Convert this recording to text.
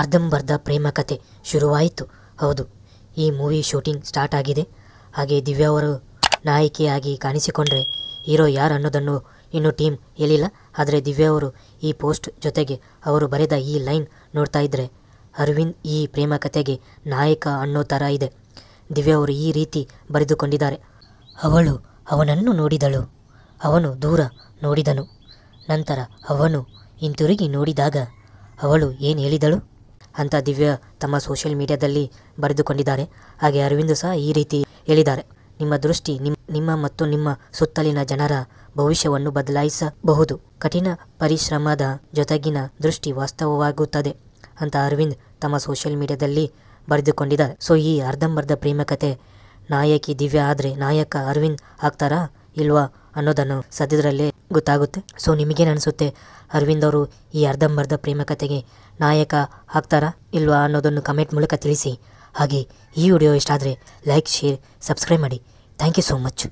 ಅರ್ಧಂಬರ್ಧ ಪ್ರೇಮ ಕತೆ ಶುರುವಾಯಿತು ಹೌದು ಈ ಮೂವಿ ಶೂಟಿಂಗ್ ಸ್ಟಾರ್ಟ್ ಆಗಿದೆ ಹಾಗೆ ದಿವ್ಯಾ ಅವರು ನಾಯಕಿಯಾಗಿ ಕಾಣಿಸಿಕೊಂಡ್ರೆ ಹೀರೋ ಯಾರು ಅನ್ನೋದನ್ನು ಇನ್ನೂ ಟೀಮ್ ಹೇಳಿಲ್ಲ ಆದರೆ ದಿವ್ಯಾ ಅವರು ಈ ಪೋಸ್ಟ್ ಜೊತೆಗೆ ಅವರು ಬರೆದ ಈ ಲೈನ್ ನೋಡ್ತಾ ಇದ್ದರೆ ಅರವಿಂದ್ ಈ ಪ್ರೇಮ ಕತೆಗೆ ನಾಯಕ ಅನ್ನೋ ಥರ ಇದೆ ದಿವ್ಯಾ ಅವರು ಈ ರೀತಿ ಬರೆದುಕೊಂಡಿದ್ದಾರೆ ಅವಳು ಅವನನ್ನು ನೋಡಿದಳು ಅವನು ದೂರ ನೋಡಿದನು ನಂತರ ಅವನು ಹಿಂತಿರುಗಿ ನೋಡಿದಾಗ ಅವಳು ಏನು ಹೇಳಿದಳು ಅಂತ ದಿವ್ಯ ತಮ್ಮ ಸೋಷಿಯಲ್ ಮೀಡಿಯಾದಲ್ಲಿ ಬರೆದುಕೊಂಡಿದ್ದಾರೆ ಹಾಗೆ ಅರವಿಂದ್ ಸಹ ಈ ರೀತಿ ಹೇಳಿದ್ದಾರೆ ನಿಮ್ಮ ದೃಷ್ಟಿ ನಿಮ್ಮ ಮತ್ತು ನಿಮ್ಮ ಸುತ್ತಲಿನ ಜನರ ಭವಿಷ್ಯವನ್ನು ಬದಲಾಯಿಸಬಹುದು ಕಠಿಣ ಪರಿಶ್ರಮದ ಜೊತೆಗಿನ ದೃಷ್ಟಿ ವಾಸ್ತವವಾಗುತ್ತದೆ ಅಂತ ಅರವಿಂದ್ ತಮ್ಮ ಸೋಷಿಯಲ್ ಮೀಡಿಯಾದಲ್ಲಿ ಬರೆದುಕೊಂಡಿದ್ದಾರೆ ಸೊ ಈ ಅರ್ಧಂಬರ್ಧ ಪ್ರೇಮಕತೆ ನಾಯಕಿ ದಿವ್ಯ ಆದರೆ ನಾಯಕ ಅರವಿಂದ್ ಆಗ್ತಾರಾ ಇಲ್ವಾ ಅನ್ನೋದನ್ನು ಸದ್ಯದರಲ್ಲೇ ಗೊತ್ತಾಗುತ್ತೆ ಸೊ ನಿಮಗೇನು ಅನಿಸುತ್ತೆ ಅರವಿಂದ್ ಅವರು ಈ ಅರ್ಧಂಬರ್ಧ ಪ್ರೇಮಕತೆಗೆ ನಾಯಕ ಹಾಕ್ತಾರಾ ಇಲ್ವಾ ಅನ್ನೋದನ್ನು ಕಮೆಂಟ್ ಮೂಲಕ ತಿಳಿಸಿ ಹಾಗೆ ಈ ವಿಡಿಯೋ ಇಷ್ಟ ಲೈಕ್ ಶೇರ್ ಸಬ್ಸ್ಕ್ರೈಬ್ ಮಾಡಿ ಥ್ಯಾಂಕ್ ಯು ಸೋ ಮಚ್